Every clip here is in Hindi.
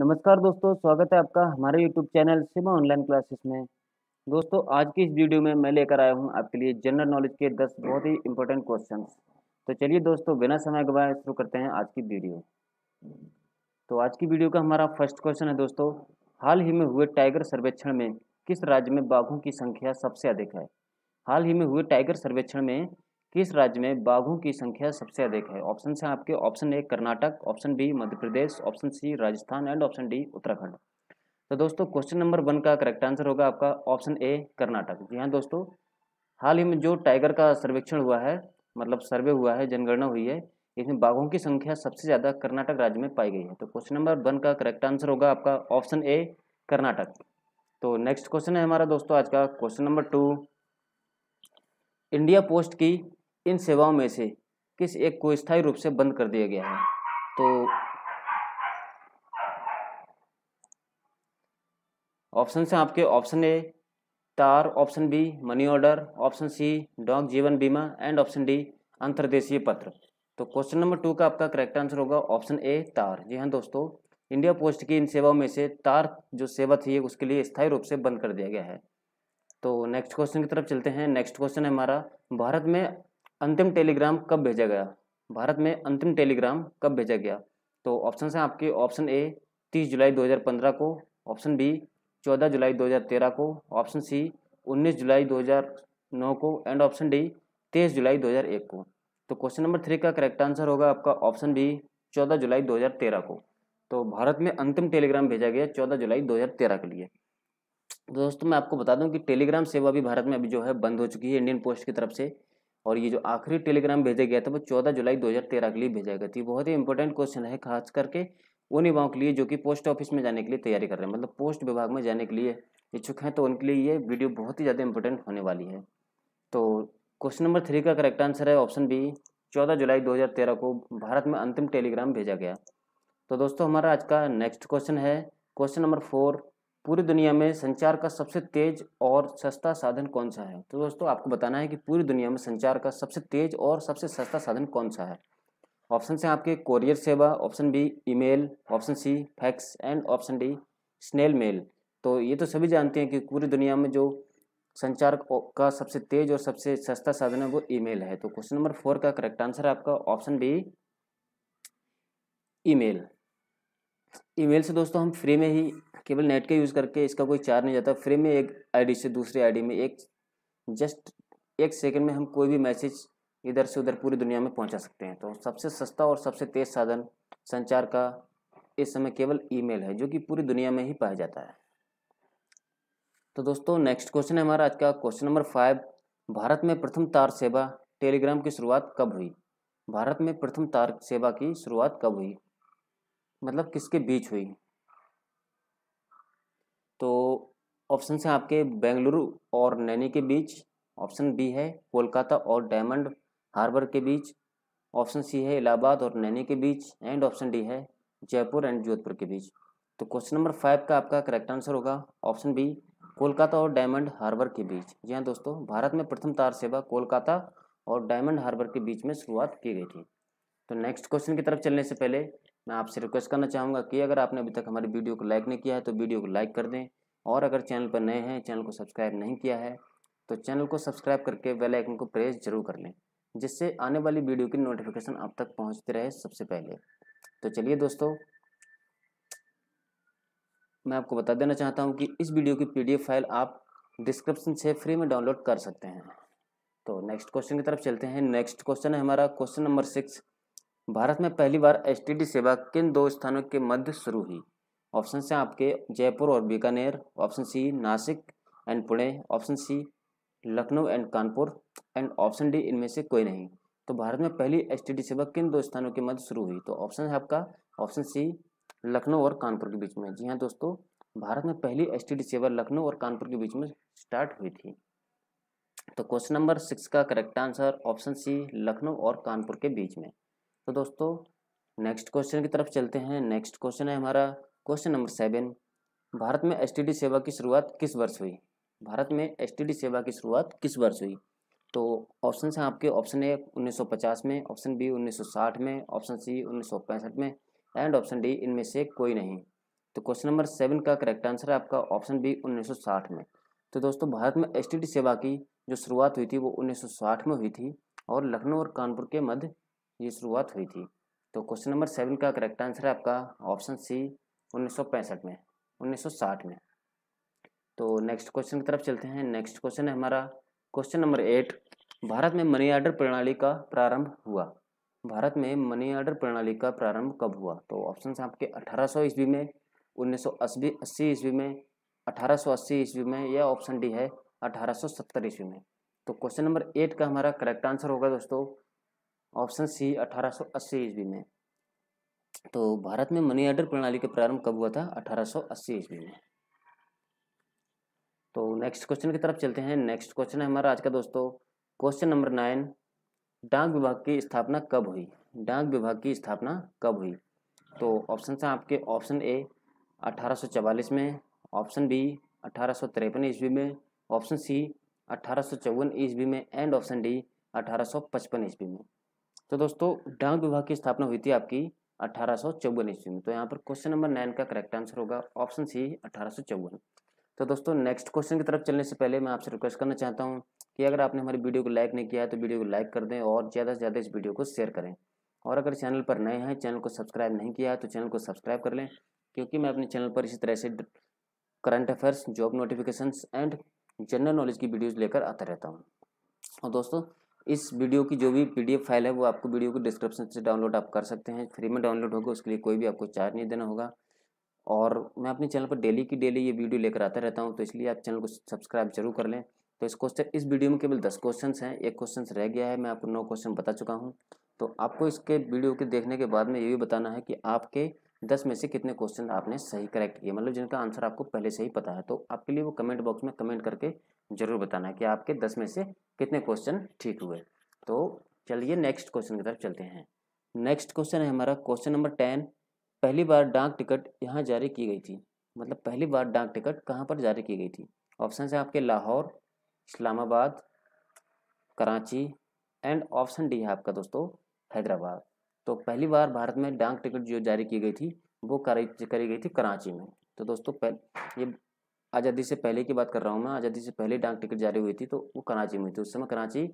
नमस्कार दोस्तों स्वागत है आपका हमारे YouTube channel Seema online classes में दोस्तों आज की इस वीडियो में मैं लेकर आया हूं आपके लिए जनरल नॉलेज के 10 बहुत ही इंपॉर्टेंट क्वेश्चन तो चलिए दोस्तों बिना समय गवाए शुरू करते हैं आज की वीडियो तो आज की वीडियो का हमारा फर्स्ट क्वेश्चन है दोस्तों हाल ही में हुए टाइगर सर्वेक्षण में किस राज्य में बाघों की संख्या सबसे अधिक है हाल ही में हुए टाइगर सर्वेक्षण में किस राज्य में बाघों की संख्या सबसे अधिक है ऑप्शन से आपके option A Karnataka option B Madhya Pradesh option C Rajasthan and option D Uttarakhand तो दोस्तों क्वेश्चन नंबर वन का करेक्ट आंसर होगा आपका ऑप्शन ए कर्नाटक जी हाँ दोस्तों हाल ही में जो टाइगर का सर्वेक्षण हुआ है मतलब सर्वे हुआ है जनगणना हुई है इसमें बाघों की संख्या सबसे ज़्यादा कर्नाटक राज्य में पाई गई है तो क्वेश्चन नंबर वन का करेक्ट आंसर होगा आपका ऑप्शन ए कर्नाटक तो नेक्स्ट क्वेश्चन है हमारा दोस्तों आज का question number two India post की इन सेवाओं में से किस एक को स्थायी रूप से बंद कर दिया गया है तो ऑप्शन से आपके ऑप्शन ए तार option B money order option C डॉग जीवन बीमा एंड ऑप्शन डी अंतर्देशीय पत्र तो क्वेश्चन नंबर टू का आपका करेक्ट आंसर होगा ऑप्शन ए तार जी हाँ दोस्तों इंडिया पोस्ट की इन सेवाओं में से तार जो सेवा थी उसके लिए स्थायी रूप से बंद कर दिया गया है तो नेक्स्ट क्वेश्चन की तरफ चलते हैं नेक्स्ट क्वेश्चन है हमारा भारत में अंतिम टेलीग्राम कब भेजा गया भारत में अंतिम टेलीग्राम कब भेजा गया तो ऑप्शन हैं आपके ऑप्शन ए 30 जुलाई 2015 को ऑप्शन बी 14 जुलाई 2013 को ऑप्शन सी 19 जुलाई 2009 को एंड ऑप्शन डी 23 जुलाई 2001 को तो क्वेश्चन नंबर थ्री का करेक्ट आंसर होगा आपका ऑप्शन बी 14 जुलाई 2013 को तो भारत में अंतिम टेलीग्राम भेजा गया 14 जुलाई 2013 के लिए दोस्तों मैं आपको बता दूं कि टेलीग्राम सेवा भी भारत में अभी जो है बंद हो चुकी है इंडियन पोस्ट की तरफ से और ये जो आखिरी टेलीग्राम भेजा गया था वो चौदह जुलाई 2013 के लिए भेजा गया था बहुत ही इंपॉर्टेंट क्वेश्चन है खास करके उन युवाओं के लिए जो कि पोस्ट ऑफिस में जाने के लिए तैयारी कर रहे हैं मतलब पोस्ट विभाग में जाने के लिए इच्छुक हैं तो उनके लिए ये वीडियो बहुत ही ज़्यादा इंपॉर्टेंट होने वाली है तो क्वेश्चन नंबर थ्री का करेक्ट आंसर है ऑप्शन बी चौदह जुलाई तेरह को भारत में अंतिम टेलीग्राम भेजा गया तो दोस्तों हमारा आज का नेक्स्ट क्वेश्चन है क्वेश्चन नंबर फोर पूरी दुनिया में संचार का सबसे तेज और सस्ता साधन कौन सा है तो दोस्तों आपको बताना है कि पूरी दुनिया में संचार का सबसे तेज और सबसे सस्ता साधन कौन सा है ऑप्शन से आपके कोरियर सेवा option B email option C fax and option D snail mail तो ये तो सभी जानते हैं कि पूरी दुनिया में जो संचार का सबसे तेज और सबसे सस्ता साधन है वो ईमेल है तो क्वेश्चन नंबर फोर का करेक्ट आंसर है आपका ऑप्शन बी ईमेल ईमेल से दोस्तों हम फ्री में ही केवल नेट के यूज़ करके इसका कोई चार्ज नहीं जाता फ्री में एक आईडी से दूसरे आईडी में एक जस्ट एक सेकंड में हम कोई भी मैसेज इधर से उधर पूरी दुनिया में पहुंचा सकते हैं तो सबसे सस्ता और सबसे तेज़ साधन संचार का इस समय केवल ईमेल है जो कि पूरी दुनिया में ही पाया जाता है तो दोस्तों नेक्स्ट क्वेश्चन है हमारा आज का क्वेश्चन नंबर फाइव भारत में प्रथम तार सेवा टेलीग्राम की शुरुआत कब हुई भारत में प्रथम तार सेवा की शुरुआत कब हुई मतलब किसके बीच हुई तो ऑप्शन से आपके बेंगलुरु और नैनी के बीच ऑप्शन बी है कोलकाता और डायमंड हार्बर के बीच ऑप्शन सी है इलाहाबाद और नैनी के बीच एंड ऑप्शन डी है जयपुर एंड जोधपुर के बीच तो क्वेश्चन नंबर फाइव का आपका करेक्ट आंसर होगा ऑप्शन बी कोलकाता और डायमंड हार्बर के बीच जी हाँ दोस्तों भारत में प्रथम तार सेवा कोलकाता और डायमंड हार्बर के बीच में शुरुआत की गई थी तो नेक्स्ट क्वेश्चन की तरफ चलने से पहले मैं आपसे रिक्वेस्ट करना चाहूँगा कि अगर आपने अभी तक हमारी वीडियो को लाइक नहीं किया है तो वीडियो को लाइक कर दें और अगर चैनल पर नए हैं चैनल को सब्सक्राइब नहीं किया है तो चैनल को सब्सक्राइब करके बेल आइकन को प्रेस जरूर कर लें जिससे आने वाली वीडियो की नोटिफिकेशन आप तक पहुँचती रहे सबसे पहले तो चलिए दोस्तों मैं आपको बता देना चाहता हूँ कि इस वीडियो की पी फाइल आप डिस्क्रिप्शन से फ्री में डाउनलोड कर सकते हैं तो नेक्स्ट क्वेश्चन की तरफ चलते हैं नेक्स्ट क्वेश्चन है हमारा क्वेश्चन नंबर सिक्स भारत में पहली बार एसटीडी सेवा किन दो स्थानों के मध्य शुरू हुई ऑप्शन से आपके जयपुर और Bikaner option C Nashik and Pune option C Lucknow and Kanpur and option D इनमें से कोई नहीं तो भारत में पहली एसटीडी सेवा किन दो स्थानों के मध्य शुरू हुई तो ऑप्शन है आपका ऑप्शन सी लखनऊ और कानपुर के बीच में जी हाँ दोस्तों भारत में पहली एसटीडी सेवा लखनऊ और कानपुर के बीच में स्टार्ट हुई थी तो क्वेश्चन नंबर सिक्स का correct answer option C Lucknow और कानपुर के बीच में तो दोस्तों नेक्स्ट क्वेश्चन की तरफ चलते हैं नेक्स्ट क्वेश्चन है हमारा क्वेश्चन नंबर सेवन भारत में एस सेवा की शुरुआत किस वर्ष हुई भारत में एस सेवा की शुरुआत किस वर्ष हुई तो ऑप्शन हैं आपके ऑप्शन ए 1950 में ऑप्शन बी 1960 में ऑप्शन सी 1965 में एंड ऑप्शन डी इनमें से कोई नहीं तो क्वेश्चन नंबर सेवन का करेक्ट आंसर है आपका ऑप्शन बी 1960 में तो दोस्तों भारत में एस सेवा की जो शुरुआत हुई थी वो 1960 में हुई थी और लखनऊ और कानपुर के मध्य ये शुरुआत हुई थी तो क्वेश्चन नंबर सेवन का करेक्ट आंसर है आपका ऑप्शन सी 1965 में 1960 में तो नेक्स्ट क्वेश्चन की तरफ चलते हैं नेक्स्ट क्वेश्चन है हमारा क्वेश्चन नंबर एट भारत में मनी ऑर्डर प्रणाली का प्रारंभ हुआ भारत में मनी ऑर्डर प्रणाली का प्रारंभ कब हुआ तो ऑप्शन आपके सौ ईस्वी में सौ अस्सी ईस्वी में अस्सी ईस्वी में या ऑप्शन डी है सत्तर ईस्वी में तो क्वेश्चन नंबर एट का हमारा करेक्ट आंसर होगा दोस्तों ऑप्शन सी 1880 ईस्वी में तो भारत में मनी ऑर्डर प्रणाली का प्रारंभ कब हुआ था 1880 ईस्वी में तो नेक्स्ट क्वेश्चन की तरफ चलते हैं नेक्स्ट क्वेश्चन है हमारा आज का दोस्तों क्वेश्चन नंबर नाइन डाक विभाग की स्थापना कब हुई डाक विभाग की स्थापना कब हुई तो ऑप्शन हैं आपके ऑप्शन ए 1844 में ऑप्शन बी अठारह ईस्वी में ऑप्शन सी अठारह ईस्वी में एंड ऑप्शन डी 1855 ईस्वी में तो दोस्तों डाक विभाग की स्थापना हुई थी आपकी अठारह ईस्वी में तो यहाँ पर क्वेश्चन नंबर नाइन का करेक्ट आंसर होगा ऑप्शन सी अठारह तो दोस्तों नेक्स्ट क्वेश्चन की तरफ चलने से पहले मैं आपसे रिक्वेस्ट करना चाहता हूँ कि अगर आपने हमारी वीडियो को लाइक नहीं किया है तो वीडियो को लाइक कर दें और ज़्यादा से ज़्यादा इस वीडियो को शेयर करें और अगर चैनल पर नए हैं चैनल को सब्सक्राइब नहीं किया है तो चैनल को सब्सक्राइब कर लें क्योंकि मैं अपने चैनल पर इसी तरह से current affairs job notifications and general knowledge की वीडियोस लेकर आता रहता हूँ और दोस्तों इस वीडियो की जो भी पीडीएफ फाइल है वो आपको वीडियो को डिस्क्रिप्शन से डाउनलोड आप कर सकते हैं फ्री में डाउनलोड होगा उसके लिए कोई भी आपको चार्ज नहीं देना होगा और मैं अपने चैनल पर डेली की डेली ये वीडियो लेकर आता रहता हूँ तो इसलिए आप चैनल को सब्सक्राइब जरूर कर लें तो इस क्वेश्चन इस वीडियो में केवल दस क्वेश्चन हैं एक क्वेश्चन रह गया है मैं आपको नौ क्वेश्चन बता चुका हूँ तो आपको इसके वीडियो के देखने के बाद में ये भी बताना है कि आपके दस में से कितने क्वेश्चन आपने सही करेक्ट किए मतलब जिनका आंसर आपको पहले से ही पता है तो आपके लिए वो कमेंट बॉक्स में कमेंट करके जरूर बताना कि आपके दस में से कितने क्वेश्चन ठीक हुए तो चलिए नेक्स्ट क्वेश्चन की तरफ चलते हैं नेक्स्ट क्वेश्चन है हमारा क्वेश्चन नंबर टेन पहली बार डाक टिकट यहाँ जारी की गई थी मतलब पहली बार डाक टिकट कहाँ पर जारी की गई थी ऑप्शन है आपके Lahore Islamabad Karachi and option D है आपका दोस्तों हैदराबाद तो पहली बार भारत में डाक टिकट जो जारी की गई थी वो करी करी गई थी कराची में तो दोस्तों ये आज़ादी से पहले की बात कर रहा हूँ मैं आज़ादी से पहले डाक टिकट जारी हुई थी तो वो कराची में थी उस समय कराची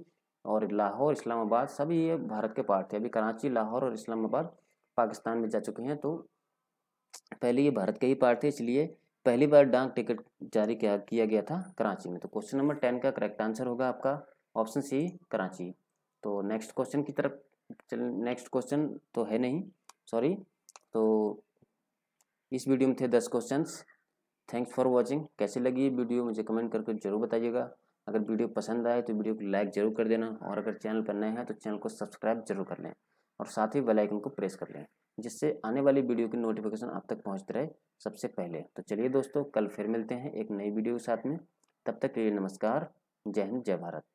और लाहौर इस्लामाबाद सभी ये भारत के पार्ट थे अभी कराची लाहौर और इस्लामाबाद पाकिस्तान में जा चुके हैं तो पहले ये भारत के ही पार्ट थे इसलिए पहली बार डाक टिकट जारी किया किया गया था कराची में तो क्वेश्चन नंबर टेन का करेक्ट आंसर होगा आपका ऑप्शन सी कराची तो नेक्स्ट क्वेश्चन की तरफ चल नेक्स्ट क्वेश्चन तो है नहीं सॉरी तो इस वीडियो में थे दस क्वेश्चंस थैंक्स फॉर वाचिंग कैसे लगी ये वीडियो मुझे कमेंट करके जरूर बताइएगा अगर वीडियो पसंद आए तो वीडियो को लाइक जरूर कर देना और अगर चैनल पर नए हैं तो चैनल को सब्सक्राइब जरूर कर लें और साथ ही बेल आइकन को प्रेस कर लें जिससे आने वाली वीडियो की नोटिफिकेशन आप तक पहुंचते रहे सबसे पहले तो चलिए दोस्तों कल फिर मिलते हैं एक नई वीडियो के साथ में तब तक के लिए नमस्कार जय हिंद जय भारत